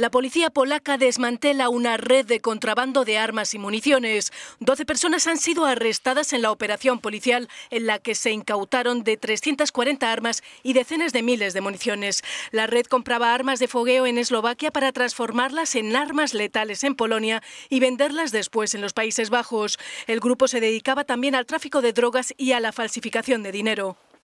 La policía polaca desmantela una red de contrabando de armas y municiones. 12 personas han sido arrestadas en la operación policial en la que se incautaron de 340 armas y decenas de miles de municiones. La red compraba armas de fogueo en Eslovaquia para transformarlas en armas letales en Polonia y venderlas después en los Países Bajos. El grupo se dedicaba también al tráfico de drogas y a la falsificación de dinero.